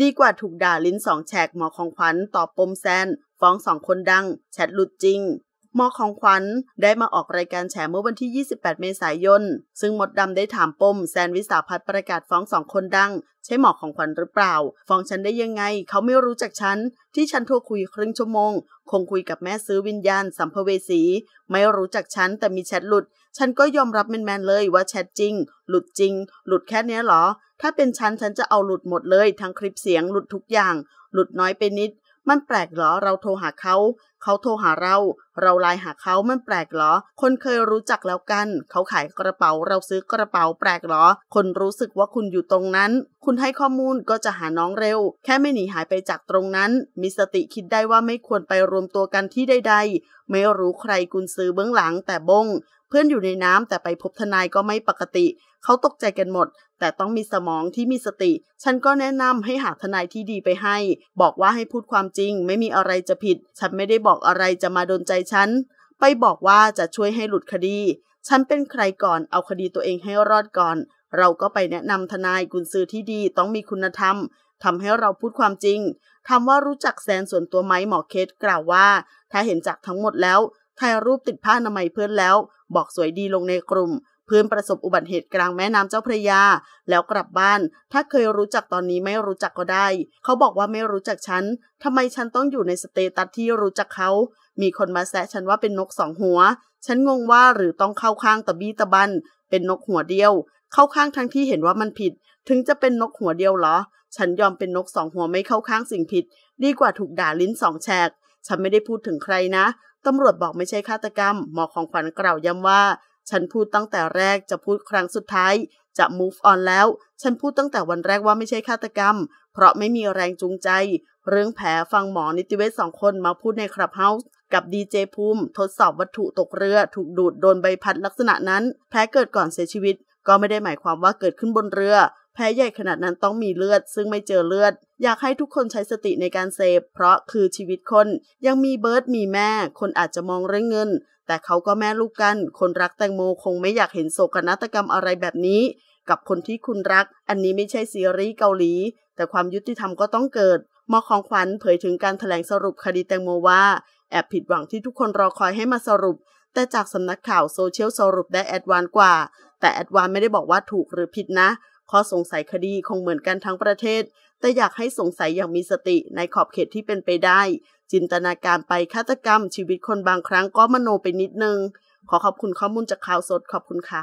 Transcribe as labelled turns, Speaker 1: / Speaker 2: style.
Speaker 1: ดีกว่าถูกด่าลิ้นสองแฉกหมอของขวัญตอบปมแซน ฟ้องสองคนดังแชทหลุดจริงหมอของขวัญ ได้มาออกรายการแฉเมื่อวันที่ 28 เมษายน ซึ่งมดดำได้ถามปมแซนวิสาพัฒประกาศฟ้องสองคนดังใช่หมอของขวัญหรือเปล่า ฟ้องฉันได้ยังไง เขาไม่รู้จักฉัน ที่ฉันโทรคุยครึ่งชั่วโมง คงคุยกับแม่ซื้อวิญญาณสัมภเวสีไม่รู้จักฉันแต่มีแชทหลุด ฉันก็ยอมรับแมนๆเลยว่าแชทจริง หลุดจริง หลุดแค่นี้หรอ ถ้าเป็นฉันฉันจะเอาหลุดหมดเลยทั้งคลิปเสียงหลุดทุกอย่าง หลุดน้อยไปนิดมันแปลกเหรอเราโทรหาเขาเขาโทรหาเรา เราไลน์หาเขามันแปลกเหรอ คนเคยรู้จักแล้วกัน เขาขายกระเป๋าเราซื้อกระเป๋าแปลกเหรอ คนรู้สึกว่าคุณอยู่ตรงนั้น คุณให้ข้อมูลก็จะหาน้องเร็ว แค่ไม่หนีหายไปจากตรงนั้น มีสติคิดได้ว่าไม่ควรไปรวมตัวกันที่ใดๆไม่รู้ใครกุญซื้อเบื้องหลังแต่บงเพื่อนอยู่ในน้ำแต่ไปพบทนายก็ไม่ปกติ เขาตกใจกันหมด แต่ต้องมีสมองที่มีสติ ฉันก็แนะนำให้หาทนายที่ดีไปให้ บอกว่าให้พูดความจริง ไม่มีอะไรจะผิด ฉันไม่ได้บอกอะไรจะมาโดนใจฉัน ไปบอกว่าจะช่วยให้หลุดคดี ฉันเป็นใครก่อนเอาคดีตัวเองให้รอดก่อน เราก็ไปแนะนำทนายกุญซือที่ดีต้องมีคุณธรรมทำให้เราพูดความจริงถาว่ารู้จักแซนส่วนตัวไหมหมอเคสกล่าวว่าถ้าเห็นจากทั้งหมดแล้วถ่ายรูปติดผ้าอนามัยเพื่อนแล้ว บอกสวยดีลงในกลุ่มเพื่อนประสบอุบัติเหตุกลางแม่น้ำเจ้าพระยา แล้วกลับบ้าน ถ้าเคยรู้จักตอนนี้ไม่รู้จักก็ได้ เขาบอกว่าไม่รู้จักฉันทำไมฉันต้องอยู่ในสเตตัสที่รู้จักเขา มีคนมาแซะฉันว่าเป็นนกสองหัว ฉันงงว่าหรือต้องเข้าข้างตะบี้ตะบัน เป็นนกหัวเดียว เข้าข้างทั้งที่เห็นว่ามันผิด ถึงจะเป็นนกหัวเดียวเหรอ ฉันยอมเป็นนกสองหัวไม่เข้าข้างสิ่งผิด ดีกว่าถูกด่าลิ้นสองแฉกฉันไม่ได้พูดถึงใครนะตำรวจบอกไม่ใช่ฆาตกรรม หมอของขวัญกล่าวย้ำว่า ฉันพูดตั้งแต่แรกจะพูดครั้งสุดท้าย จะ move on แล้ว ฉันพูดตั้งแต่วันแรกว่าไม่ใช่ฆาตกรรม เพราะไม่มีแรงจูงใจ เรื่องแผลฟังหมอนิติเวชสองคนมาพูดในคลับเฮาส์กับดีเจภูมิ ทดสอบวัตถุตกเรือถูกดูดโดนใบพัดลักษณะนั้นแผลเกิดก่อนเสียชีวิตก็ไม่ได้หมายความว่าเกิดขึ้นบนเรือแผลใหญ่ขนาดนั้นต้องมีเลือด ซึ่งไม่เจอเลือดอยากให้ทุกคนใช้สติในการเสพเพราะคือชีวิตคนยังมีเบิร์ดมีแม่ คนอาจจะมองเรื่องเงิน แต่เขาก็แม่ลูกกัน คนรักแตงโมคงไม่อยากเห็นโศกนาฏกรรมอะไรแบบนี้ กับคนที่คุณรัก อันนี้ไม่ใช่ซีรีส์เกาหลี แต่ความยุติธรรมก็ต้องเกิดมอของขวัญเผยถึงการถแถลงสรุปคดีแตงโมว่าแอบผิดหวังที่ทุกคนรอคอยให้มาสรุป แต่จากสำนักข่าวโซเชียลสรุปได้แอดวานกว่าแต่แอดวานไม่ได้บอกว่าถูกหรือผิดนะข้อสงสัยคดีคงเหมือนกันทั้งประเทศ แต่อยากให้สงสัยอย่างมีสติในขอบเขตที่เป็นไปได้ จินตนาการไปฆาตกรรมชีวิตคนบางครั้งก็มโนไปนิดนึง ขอขอบคุณข้อมูลจากข่าวสด ขอบคุณค่ะ